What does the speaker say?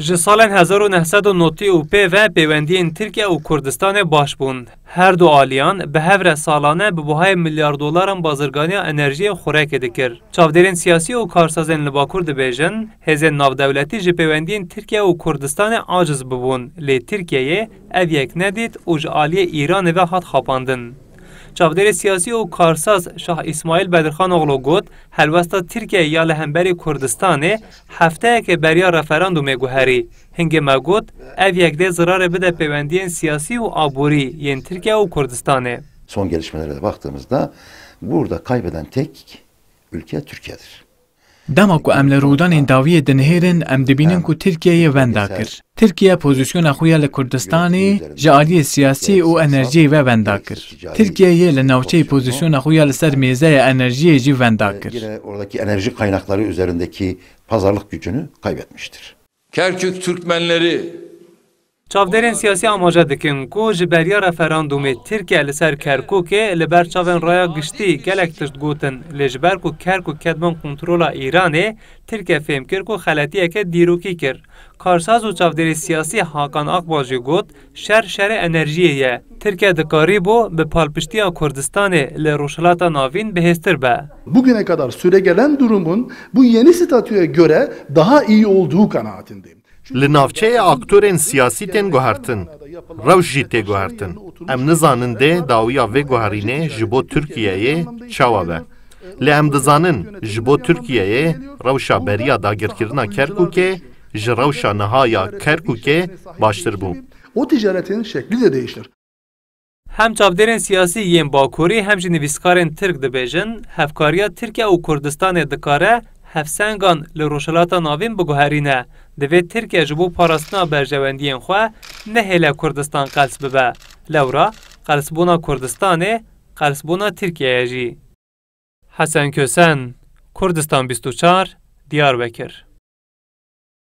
Ji salên 1995 ve pêwendiyên Tirkiye û Kurdistanê baş bûn. Her du aliyan bi hevre salane bi buhayê milyar dolaran bazirganiya enerjiyê xurekê dikir. Çavderên siyasî û karsazên li Bakur dibêjin, hêzên navdewletî ji pêwendiyên Tirkiye û Kurdistanê aciz bibûn le Tirkiyeyê ev yek nedît û aliye aliyê ve hat xapandin. چاودر سیاسی و کارساز شاه اسماعیل بدرخان اغلو گوت هلوستا ترکیه یا لهمبری کردستانه، هفته که بریا رفراند و میگوهری هنگ ما گوت او یک ده زرار بده پیوندین سیاسی و آبوری یعن ترکیه و کردستان Son gelişmelere de burada kaybeden تک ülke Türkiye'dir. Dema ku em li rodanên dawiyê dinihêrin em dibînin ku Tirkiyeyê wenda kir. Tirkiye pozisyona xuya li Kurdistanê ji aliyê siyasî û enerjiyê ve wenda kir. Tirkiyeyê li navçeyê pozisyona xuya li ser mêzeye enerjiyê jî wenda kir. Oradaki enerji kaynakları üzerindeki pazarlık gücünü kaybetmiştir. Kerkük Türkmenleri Çavdarın siyasi amaje dikin ku ji beryara ferandumê Tirkiye li ser Kerkûkê li ber çavên raya giştî gelek tişt gotin lê ji ku Kerkûk kedman kontrola Îranê Türkiye fêm kir ku xeletiyeke dîrokî kir. Karsaz û çavderê siyasî Hakan Akbaş jî got şer şerê enerjiyê ye. Tirkiye dikarî bo bi palpiştiya Kurdistanê li roşilata navîn bihêztir be. Bugüne kadar süregelen durumun bu yeni statüye göre daha iyi olduğu kanaatindeyim. Li navçeya aktorên siyasî tên guhertin, rew jî tê guhertin. Em nizanin dê dawiya vê guherînê ji bo Tirkiyeyê çawa be. Lê em dizanin ji bo Tirkiyeyê rewşa beriya dagirkirina Kerkukê ji rewşa nihaya Kerkukê baştir bû. O ticaretin şekli de değişir. Hem çavderên siyasi yên Bakurî hem jî nivîskarên Tirk dibêjin, hevkariya Türkiye û Kurdistanê dikare هفسنگان لروشلاتا ناوین بگوهرینه دوید ترکیه جبو پارستنا برجواندین خواه نهیل کردستان قلس ببه لورا قلبونا کردستانه قلسبونا ترکیه جی حسن کسن کردستان 24 دیار بکر